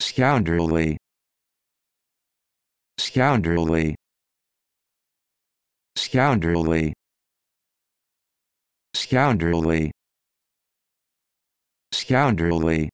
scoundrelly scoundrelly scoundrelly scoundrelly scoundrelly